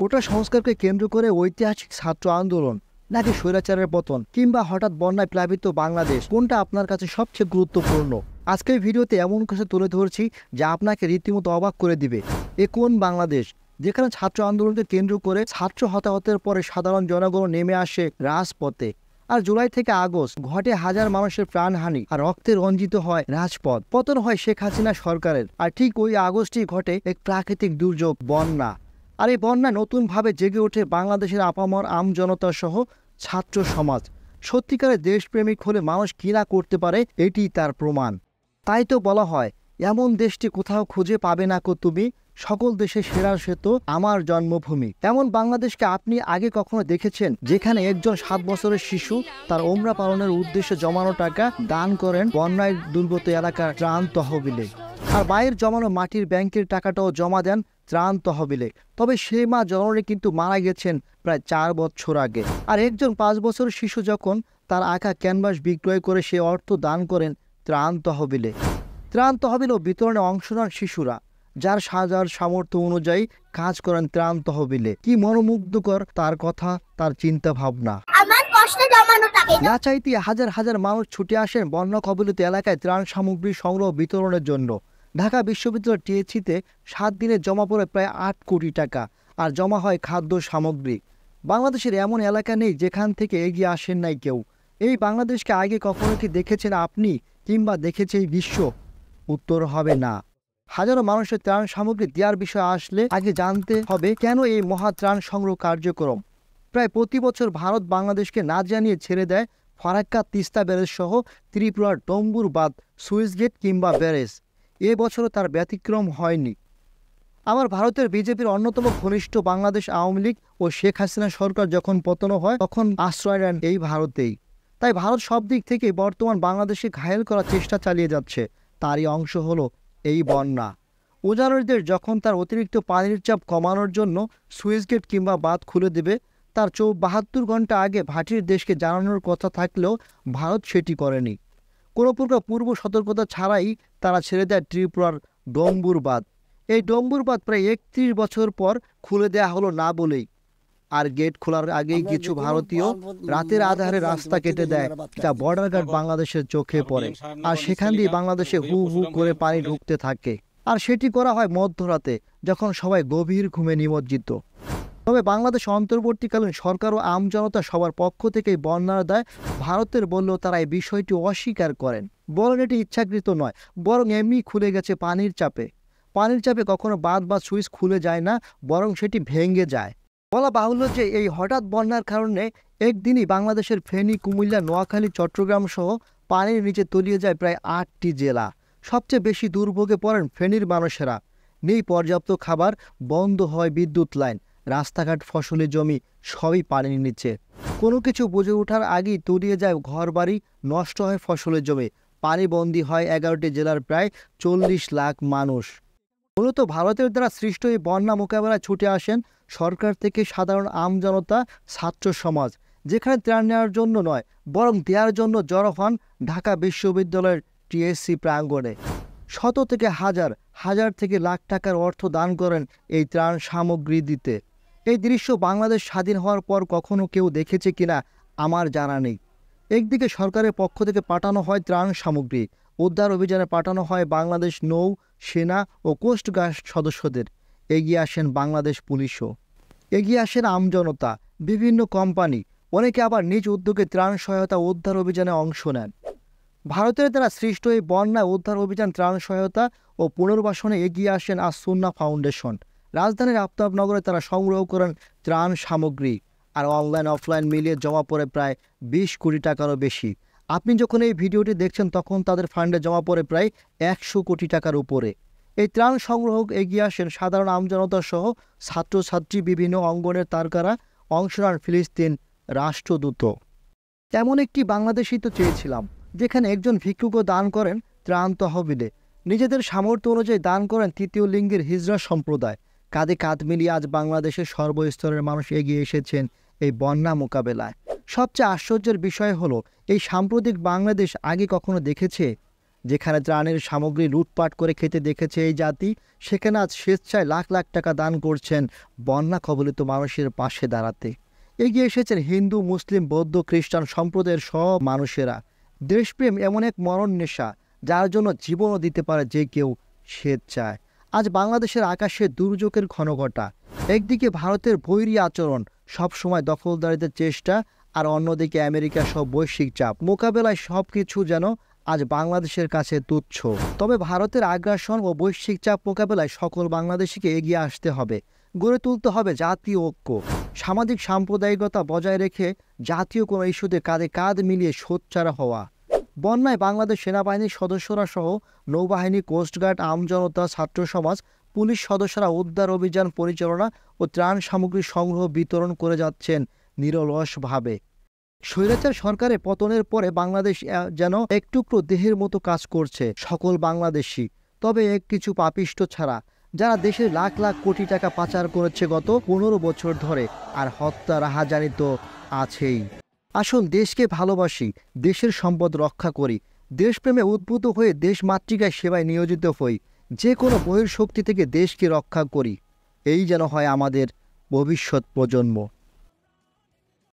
কোটা সংস্কারকে কেন্দ্র করে ঐতিহাসিক ছাত্র আন্দোলন নাকি স্বৈরাচারের পতন কিংবা হঠাৎ বন্যায় প্লাবিত বাংলাদেশ কোনটা আপনার কাছে সবচেয়ে গুরুত্বপূর্ণ আজকের ভিডিওতে এমন কিছু তুলে ধরছি যা আপনাকে রীতিমতো অবাক করে দিবে এ কোন বাংলাদেশ যেখানে ছাত্র আন্দোলনকে কেন্দ্র করে ছাত্র হতাহতের পরে সাধারণ জনগণ নেমে আসে রাজপথে আর জুলাই থেকে আগস্ট ঘটে হাজার মানুষের প্রাণহানি আর রক্তে রঞ্জিত হয় রাজপথ পতন হয় শেখ হাসিনা সরকারের আর ঠিক ওই আগস্টই ঘটে এক প্রাকৃতিক দুর্যোগ বন্যা আর এই বন্যা নতুনভাবে জেগে ওঠে বাংলাদেশের আপামর আমজনতা সহ ছাত্র সমাজ সত্যিকারের দেশপ্রেমিক হলে মানুষ কিনা করতে পারে এটি তার প্রমাণ তাই তো বলা হয় এমন দেশটি কোথাও খুঁজে পাবে না কো তুমি সকল দেশে সেরার সে তো আমার জন্মভূমি এমন বাংলাদেশকে আপনি আগে কখনো দেখেছেন যেখানে একজন সাত বছরের শিশু তার ওমরা পালনের উদ্দেশ্যে জমানো টাকা দান করেন বন্যায় দুর্গত এলাকার ত্রাণ তহবিলে আর বাইরের জমানো মাটির ব্যাংকের টাকাটাও জমা দেন ত্রাণ তহবিলে তবে সেই মা জননী কিন্তু মারা গেছেন প্রায় চার বছর আগে আর একজন পাঁচ বছর শিশু যখন তার আঁকা ক্যানভাস বিক্রয় করে সে অর্থ দান করেন ত্রাণ তহবিলে ত্রাণ তহবিল ও বিতরণে অংশ নেন শিশুরা যার সাজার সামর্থ্য অনুযায়ী কাজ করেন ত্রাণ তহবিলে কি মনোমুগ্ধকর তার কথা তার চিন্তা ভাবনা না চাইতে হাজার হাজার মানুষ ছুটে আসেন বন্যা কবলিত এলাকায় ত্রাণ সামগ্রী সংগ্রহ বিতরণের জন্য ঢাকা বিশ্ববিদ্যালয় টিএসিতে সাত দিনে জমা পড়ে প্রায় আট কোটি টাকা আর জমা হয় খাদ্য সামগ্রী বাংলাদেশের এমন এলাকা নেই যেখান থেকে এগিয়ে আসেন নাই কেউ এই বাংলাদেশকে আগে কখনো কি দেখেছেন আপনি কিংবা দেখেছে এই বিশ্ব উত্তর হবে না হাজারো মানুষের ত্রাণ সামগ্রী দেওয়ার বিষয় আসলে আগে জানতে হবে কেন এই মহা ত্রাণ সংগ্রহ কার্যক্রম প্রায় প্রতি বছর ভারত বাংলাদেশকে না জানিয়ে ছেড়ে দেয় ফারাক্কা তিস্তা ব্যারেজ সহ ত্রিপুরার ডম্বুর বাদ সুইসগেট কিংবা ব্যারেজ এ বছরও তার ব্যতিক্রম হয়নি আবার ভারতের বিজেপির অন্যতম ঘনিষ্ঠ বাংলাদেশ আওয়ামী লীগ ও শেখ হাসিনা সরকার যখন পতন হয় তখন আশ্রয় নেন এই ভারতেই তাই ভারত সব দিক থেকে বর্তমান বাংলাদেশে ঘায়েল করার চেষ্টা চালিয়ে যাচ্ছে তারই অংশ হলো এই বন্যা উজারোদের যখন তার অতিরিক্ত পানির চাপ কমানোর জন্য সুইচ গেট কিংবা বাঁধ খুলে দেবে তার চৌ বাহাত্তর ঘন্টা আগে ভাটির দেশকে জানানোর কথা থাকলেও ভারত সেটি করেনি কোনো প্রকার পূর্ব সতর্কতা ছাড়াই তারা ছেড়ে দেয় ত্রিপুরার ডম্বুর বাঁধ এই ডম্বুর বাঁধ প্রায় একত্রিশ বছর পর খুলে দেয়া হলো না বলেই আর গেট খোলার আগেই কিছু ভারতীয় রাতের আধারে রাস্তা কেটে দেয় যা বর্ডার গার্ড বাংলাদেশের চোখে পড়ে আর সেখান দিয়ে বাংলাদেশে হু হু করে পানি ঢুকতে থাকে আর সেটি করা হয় মধ্যরাতে যখন সবাই গভীর ঘুমে নিমজ্জিত তবে বাংলাদেশ অন্তর্বর্তীকালীন সরকার ও আমজনতা সবার পক্ষ থেকে বন্যার দেয় ভারতের বললেও তারা এই বিষয়টি অস্বীকার করেন বরং এটি ইচ্ছাকৃত নয় বরং এমনি খুলে গেছে পানির চাপে পানির চাপে কখনো বাঁধ বা সুইচ খুলে যায় না বরং সেটি ভেঙে যায় বলা বাহুল্য যে এই হঠাৎ বন্যার কারণে একদিনই বাংলাদেশের ফেনী কুমিল্লা নোয়াখালী চট্টগ্রাম সহ পানির নিচে তলিয়ে যায় প্রায় আটটি জেলা সবচেয়ে বেশি দুর্ভোগে পড়েন ফেনীর মানুষেরা নেই পর্যাপ্ত খাবার বন্ধ হয় বিদ্যুৎ লাইন রাস্তাঘাট ফসলের জমি সবই পানি নিচ্ছে কোনো কিছু বুঝে ওঠার আগেই তলিয়ে যায় ঘরবাড়ি নষ্ট হয় ফসলের জমি পানিবন্দী হয় এগারোটি জেলার প্রায় চল্লিশ লাখ মানুষ মূলত ভারতের দ্বারা সৃষ্ট এই বন্যা মোকাবেলায় ছুটে আসেন সরকার থেকে সাধারণ আমজনতা ছাত্র সমাজ যেখানে ত্রাণ নেওয়ার জন্য নয় বরং দেওয়ার জন্য জড়ো হন ঢাকা বিশ্ববিদ্যালয়ের টিএসসি প্রাঙ্গণে শত থেকে হাজার হাজার থেকে লাখ টাকার অর্থ দান করেন এই ত্রাণ সামগ্রী দিতে এই দৃশ্য বাংলাদেশ স্বাধীন হওয়ার পর কখনো কেউ দেখেছে কিনা আমার জানা নেই একদিকে সরকারের পক্ষ থেকে পাঠানো হয় ত্রাণ সামগ্রী উদ্ধার অভিযানে পাঠানো হয় বাংলাদেশ নৌ সেনা ও কোস্টগার্ড সদস্যদের এগিয়ে আসেন বাংলাদেশ পুলিশও এগিয়ে আসেন আমজনতা বিভিন্ন কোম্পানি অনেকে আবার নিজ উদ্যোগে ত্রাণ সহায়তা উদ্ধার অভিযানে অংশ নেন ভারতের দ্বারা সৃষ্ট এই বন্যায় উদ্ধার অভিযান ত্রাণ সহায়তা ও পুনর্বাসনে এগিয়ে আসেন আসুন্না ফাউন্ডেশন রাজধানীর আফতাব নগরে তারা সংগ্রহ করেন ত্রাণ সামগ্রী আর অনলাইন অফলাইন মিলিয়ে জমা পড়ে প্রায় বিশ কোটি টাকারও বেশি আপনি যখন এই ভিডিওটি দেখছেন তখন তাদের ফান্ডে জমা পড়ে প্রায় একশো কোটি টাকার উপরে এই ত্রাণ সংগ্রহক এগিয়ে আসেন সাধারণ আমজনতা সহ ছাত্রছাত্রী বিভিন্ন অঙ্গনের তারকারা অংশ নেন ফিলিস্তিন রাষ্ট্রদূত তেমন একটি বাংলাদেশই তো চেয়েছিলাম যেখানে একজন ভিক্ষুকও দান করেন ত্রাণ তহবিলে নিজেদের সামর্থ্য অনুযায়ী দান করেন তৃতীয় লিঙ্গের হিজরা সম্প্রদায় কাঁধে কাঁধ মিলিয়ে আজ বাংলাদেশের সর্বস্তরের মানুষ এগিয়ে এসেছেন এই বন্যা মোকাবেলায় সবচেয়ে আশ্চর্যের বিষয় হলো এই সাম্প্রতিক বাংলাদেশ আগে কখনো দেখেছে যেখানে ত্রাণের সামগ্রী লুটপাট করে খেতে দেখেছে এই জাতি সেখানে আজ স্বেচ্ছায় লাখ লাখ টাকা দান করছেন বন্যা কবলিত মানুষের পাশে দাঁড়াতে এগিয়ে এসেছেন হিন্দু মুসলিম বৌদ্ধ খ্রিস্টান সম্প্রদায়ের সব মানুষেরা দেশপ্রেম এমন এক মরণ নেশা যার জন্য জীবনও দিতে পারে যে কেউ স্বেচ্ছায় আজ বাংলাদেশের আকাশে দুর্যোগের ঘটা একদিকে ভারতের বৈরী আচরণ সবসময় দখলদারিদের চেষ্টা আর অন্যদিকে আমেরিকা সব বৈশ্বিক চাপ মোকাবেলায় সব কিছু যেন আজ বাংলাদেশের কাছে তুচ্ছ তবে ভারতের আগ্রাসন ও বৈশ্বিক চাপ মোকাবেলায় সকল বাংলাদেশিকে এগিয়ে আসতে হবে গড়ে তুলতে হবে জাতীয় ঐক্য সামাজিক সাম্প্রদায়িকতা বজায় রেখে জাতীয় কোনো ইস্যুতে কাঁধে কাঁধ মিলিয়ে সোচ্চারা হওয়া বন্যায় বাংলাদেশ সেনাবাহিনীর সদস্যরা সহ নৌবাহিনী কোস্টগার্ড আমজনতা ছাত্র সমাজ পুলিশ সদস্যরা উদ্ধার অভিযান পরিচালনা ও ত্রাণ সামগ্রী সংগ্রহ বিতরণ করে যাচ্ছেন নিরলসভাবে স্বৈরাচার সরকারের পতনের পরে বাংলাদেশ যেন একটুকরো দেহের মতো কাজ করছে সকল বাংলাদেশি তবে এক কিছু পাপিষ্ট ছাড়া যারা দেশে লাখ লাখ কোটি টাকা পাচার করেছে গত পনেরো বছর ধরে আর হত্যা রাহাজানিত আছেই আসুন দেশকে ভালোবাসি দেশের সম্পদ রক্ষা করি দেশপ্রেমে উদ্ভূত হয়ে দেশ মাতৃকায় সেবায় নিয়োজিত হই যে কোনো বহির শক্তি থেকে দেশকে রক্ষা করি এই যেন হয় আমাদের ভবিষ্যৎ প্রজন্ম